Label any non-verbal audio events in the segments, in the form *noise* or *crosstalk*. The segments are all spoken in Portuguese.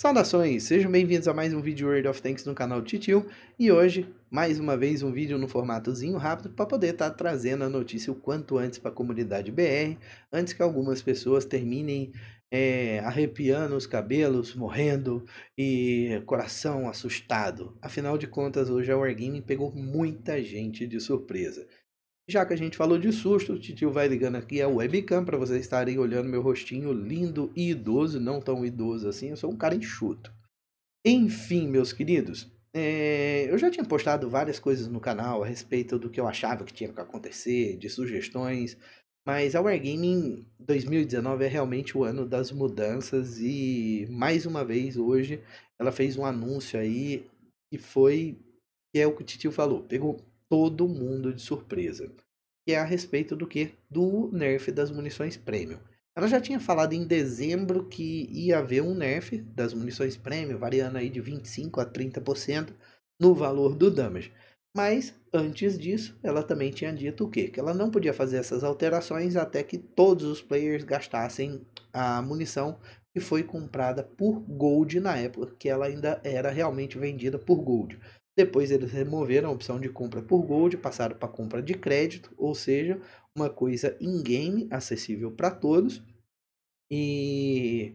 Saudações, sejam bem-vindos a mais um vídeo World of Tanks no canal Titio e hoje, mais uma vez, um vídeo no formatozinho rápido para poder estar tá trazendo a notícia o quanto antes para a comunidade BR, antes que algumas pessoas terminem é, arrepiando os cabelos, morrendo e coração assustado. Afinal de contas, hoje a Wargaming pegou muita gente de surpresa. Já que a gente falou de susto, o titio vai ligando aqui a webcam para vocês estarem olhando meu rostinho lindo e idoso, não tão idoso assim, eu sou um cara enxuto. Enfim, meus queridos, é, eu já tinha postado várias coisas no canal a respeito do que eu achava que tinha que acontecer, de sugestões, mas a Wargaming 2019 é realmente o ano das mudanças e, mais uma vez, hoje ela fez um anúncio aí que foi, que é o que o Titio falou, pegou todo mundo de surpresa, que é a respeito do que do nerf das munições premium. Ela já tinha falado em dezembro que ia haver um nerf das munições premium, variando aí de 25 a 30% no valor do damage. Mas antes disso, ela também tinha dito o quê? Que ela não podia fazer essas alterações até que todos os players gastassem a munição que foi comprada por gold na época, que ela ainda era realmente vendida por gold. Depois eles removeram a opção de compra por Gold, passaram para compra de crédito, ou seja, uma coisa in-game acessível para todos. E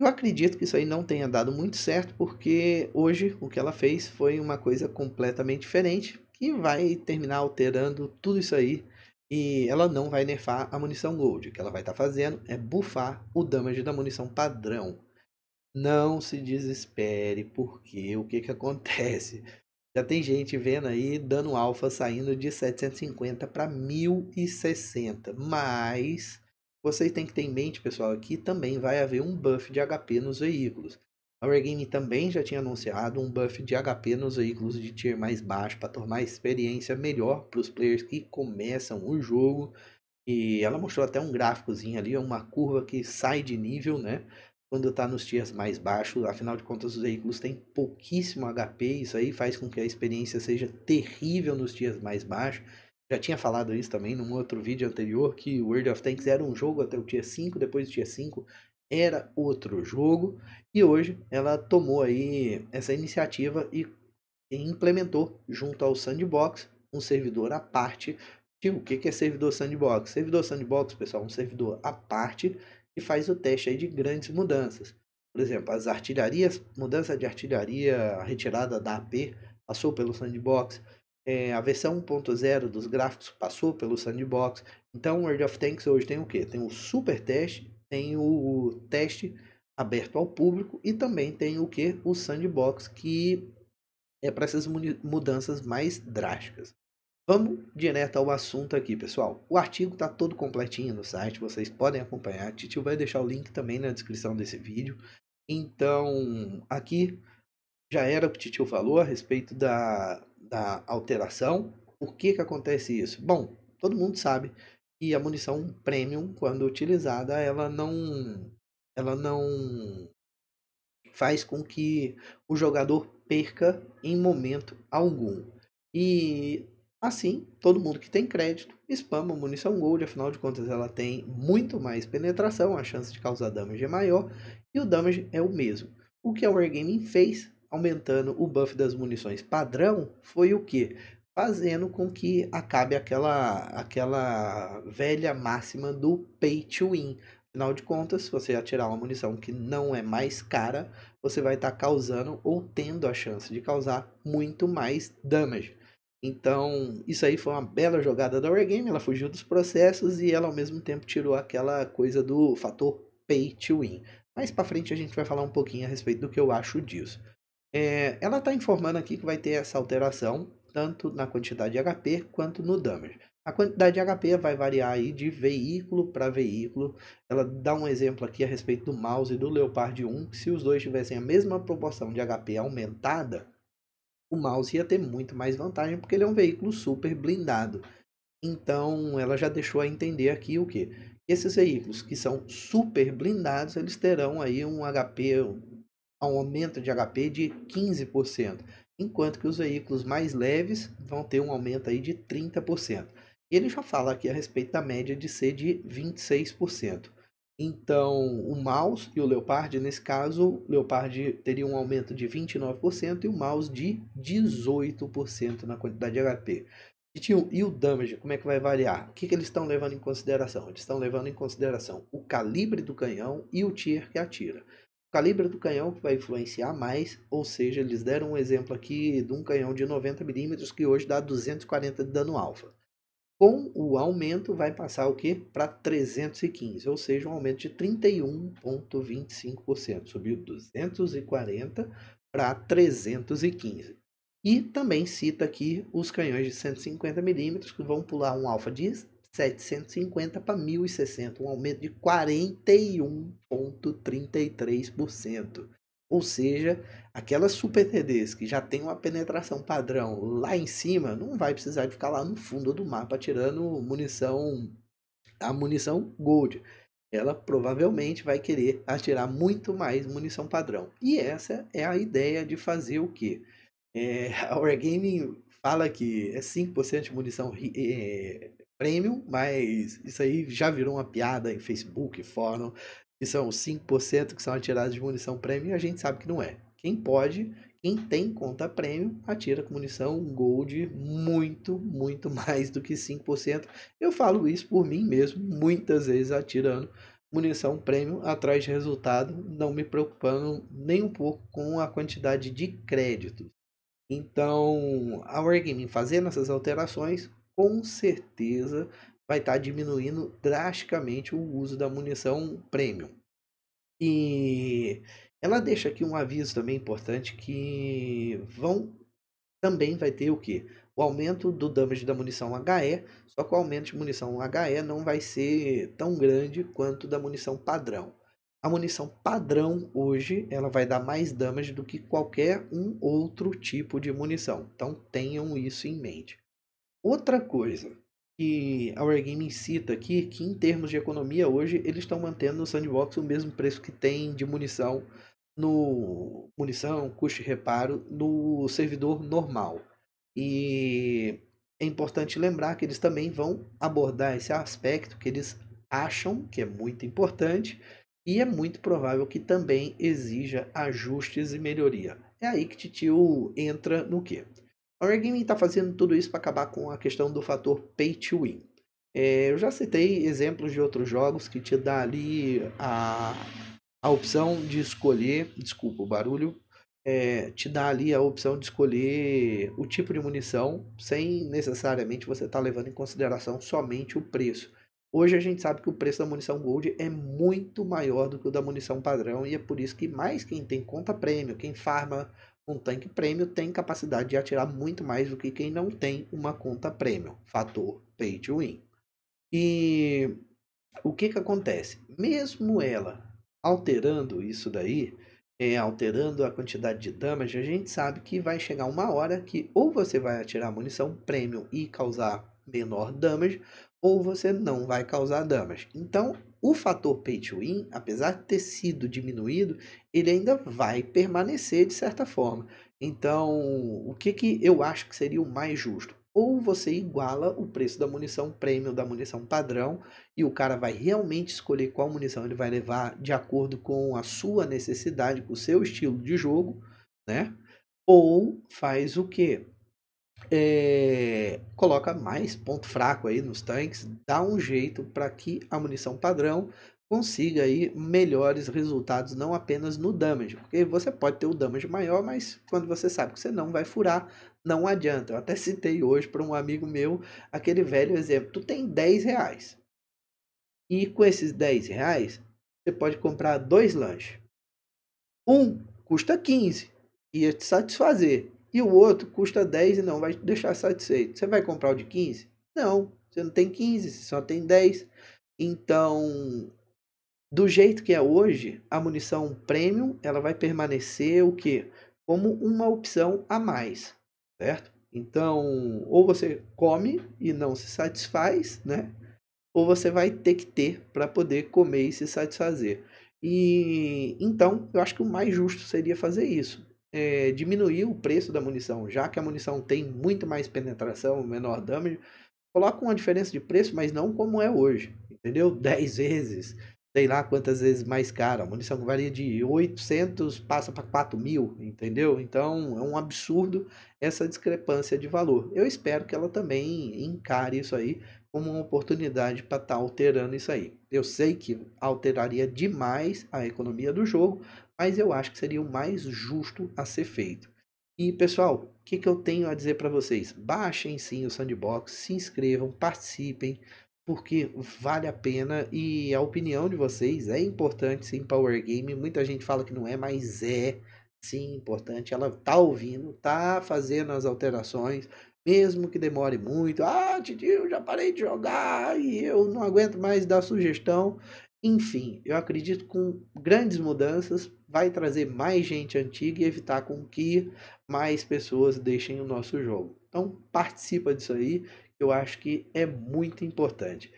eu acredito que isso aí não tenha dado muito certo, porque hoje o que ela fez foi uma coisa completamente diferente, que vai terminar alterando tudo isso aí. E ela não vai nerfar a munição Gold. O que ela vai estar tá fazendo é buffar o damage da munição padrão. Não se desespere, porque o que, que acontece? Já tem gente vendo aí dando alfa saindo de 750 para 1060, mas vocês têm que ter em mente, pessoal, aqui também vai haver um buff de HP nos veículos. A Wargame também já tinha anunciado um buff de HP nos veículos de tier mais baixo para tornar a experiência melhor para os players que começam o jogo. E ela mostrou até um gráficozinho ali, uma curva que sai de nível, né? quando está nos dias mais baixos. Afinal de contas, os veículos têm pouquíssimo HP, isso aí faz com que a experiência seja terrível nos dias mais baixos. Já tinha falado isso também num outro vídeo anterior, que World of Tanks era um jogo até o dia 5, depois do dia 5 era outro jogo, e hoje ela tomou aí essa iniciativa e implementou junto ao Sandbox um servidor à parte. Tipo, o que é servidor Sandbox? Servidor Sandbox, pessoal, é um servidor à parte e faz o teste aí de grandes mudanças. Por exemplo, as artilharias, mudança de artilharia retirada da AP passou pelo sandbox, é, a versão 1.0 dos gráficos passou pelo sandbox. Então, World of Tanks hoje tem o que? Tem o super teste, tem o teste aberto ao público e também tem o que? O sandbox que é para essas mudanças mais drásticas. Vamos direto ao assunto aqui, pessoal. O artigo está todo completinho no site, vocês podem acompanhar. A Titio vai deixar o link também na descrição desse vídeo. Então, aqui já era o que o Titio falou a respeito da, da alteração. Por que, que acontece isso? Bom, todo mundo sabe que a munição premium, quando utilizada, ela não, ela não faz com que o jogador perca em momento algum. E Assim, todo mundo que tem crédito spama munição gold, afinal de contas ela tem muito mais penetração, a chance de causar damage é maior e o damage é o mesmo. O que a Wargaming fez, aumentando o buff das munições padrão, foi o que? Fazendo com que acabe aquela, aquela velha máxima do pay to win. Afinal de contas, se você atirar uma munição que não é mais cara, você vai estar tá causando ou tendo a chance de causar muito mais damage. Então, isso aí foi uma bela jogada da Wargame, ela fugiu dos processos e ela ao mesmo tempo tirou aquela coisa do fator pay to win. Mais para frente a gente vai falar um pouquinho a respeito do que eu acho disso. É, ela está informando aqui que vai ter essa alteração, tanto na quantidade de HP quanto no damage. A quantidade de HP vai variar aí de veículo para veículo. Ela dá um exemplo aqui a respeito do mouse e do Leopard 1. Se os dois tivessem a mesma proporção de HP aumentada, o mouse ia ter muito mais vantagem porque ele é um veículo super blindado. Então, ela já deixou a entender aqui o que? Esses veículos que são super blindados, eles terão aí um HP, um aumento de HP de 15%, enquanto que os veículos mais leves vão ter um aumento aí de 30%. Ele já fala aqui a respeito da média de ser de 26%. Então, o mouse e o Leopard, nesse caso, o Leopard teria um aumento de 29% e o mouse de 18% na quantidade de HP. E o damage, como é que vai variar? O que, que eles estão levando em consideração? Eles estão levando em consideração o calibre do canhão e o tier que atira. O calibre do canhão que vai influenciar mais, ou seja, eles deram um exemplo aqui de um canhão de 90mm que hoje dá 240 de dano alfa. Com o aumento, vai passar o que Para 315, ou seja, um aumento de 31,25%. Subiu 240 para 315. E também cita aqui os canhões de 150 milímetros que vão pular um alfa de 750 para 1060, um aumento de 41,33%. Ou seja, aquelas super TDs que já tem uma penetração padrão lá em cima, não vai precisar de ficar lá no fundo do mapa tirando munição, a munição gold. Ela provavelmente vai querer atirar muito mais munição padrão. E essa é a ideia de fazer o que? É, *laughs* a Wargaming fala que é 5% de munição é, premium, mas isso aí já virou uma piada em Facebook, fórum, que são os 5% que são atirados de munição prêmio, a gente sabe que não é. Quem pode, quem tem conta prêmio, atira com munição gold muito, muito *laughs* mais do que 5%. Eu falo isso por mim mesmo, muitas vezes atirando munição prêmio atrás de resultado, não me preocupando nem um pouco com a quantidade de créditos. Então, a Wargaming fazendo essas alterações, com certeza vai estar tá diminuindo drasticamente o uso da munição premium. E ela deixa aqui um aviso também importante que vão também vai ter o que? O aumento do damage da munição HE, só que o aumento de munição HE não vai ser tão grande quanto da munição padrão. A munição padrão hoje ela vai dar mais damage do que qualquer um outro tipo de munição. Então tenham isso em mente. Outra coisa, que a Wargaming cita tá aqui que em termos de economia hoje eles estão mantendo no sandbox o mesmo preço que tem de munição no munição, custo de reparo no servidor normal. E é importante lembrar que eles também vão abordar esse aspecto que eles acham que é muito importante e é muito provável que também exija ajustes e melhoria. É aí que Titio entra no que? A Wargaming está fazendo tudo isso para acabar com a questão do fator pay to win. É, eu já citei exemplos de outros jogos que te dá ali a, a opção de escolher, desculpa o barulho, é, te dá ali a opção de escolher o tipo de munição sem necessariamente você estar tá levando em consideração somente o preço. Hoje a gente sabe que o preço da munição Gold é muito maior do que o da munição padrão e é por isso que mais quem tem conta prêmio, quem farma um tanque prêmio tem capacidade de atirar muito mais do que quem não tem uma conta prêmio, fator pay to win. E o que, que acontece? Mesmo ela alterando isso daí, é, alterando a quantidade de damage, a gente sabe que vai chegar uma hora que ou você vai atirar munição premium e causar menor damage, ou você não vai causar damas. Então, o fator pay to win, apesar de ter sido diminuído, ele ainda vai permanecer de certa forma. Então, o que, que eu acho que seria o mais justo? Ou você iguala o preço da munição premium da munição padrão e o cara vai realmente escolher qual munição ele vai levar de acordo com a sua necessidade, com o seu estilo de jogo, né? Ou faz o quê? é, coloca mais ponto fraco aí nos tanques, dá um jeito para que a munição padrão consiga aí melhores resultados, não apenas no damage, porque você pode ter o damage maior, mas quando você sabe que você não vai furar, não adianta. Eu até citei hoje para um amigo meu aquele velho exemplo: tu tem 10 reais e com esses 10 reais você pode comprar dois lanches. Um custa 15, e te satisfazer e o outro custa 10 e não vai te deixar satisfeito. Você vai comprar o de 15? Não, você não tem 15, você só tem 10. Então, do jeito que é hoje, a munição premium, ela vai permanecer o que? Como uma opção a mais, certo? Então, ou você come e não se satisfaz, né? Ou você vai ter que ter para poder comer e se satisfazer. E então, eu acho que o mais justo seria fazer isso é, diminuir o preço da munição, já que a munição tem muito mais penetração, menor damage, coloca uma diferença de preço, mas não como é hoje, entendeu? 10 *laughs* vezes, sei lá quantas vezes mais cara. A munição varia de 800 passa para 4 mil, entendeu? Então é um absurdo essa discrepância de valor. Eu espero que ela também encare isso aí como uma oportunidade para estar tá alterando isso aí. Eu sei que alteraria demais a economia do jogo, mas eu acho que seria o mais justo a ser feito. E pessoal, o que, que eu tenho a dizer para vocês? Baixem sim o Sandbox, se inscrevam, participem, porque vale a pena e a opinião de vocês é importante sim Power Game. Muita gente fala que não é, mas é sim importante. Ela tá ouvindo, tá fazendo as alterações, mesmo que demore muito. Ah, Titi, eu já parei de jogar e eu não aguento mais dar sugestão. Enfim, eu acredito que com grandes mudanças vai trazer mais gente antiga e evitar com que mais pessoas deixem o nosso jogo. Então participa disso aí, eu acho que é muito importante.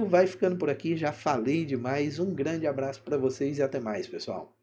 O vai ficando por aqui, já falei demais. Um grande abraço para vocês e até mais, pessoal.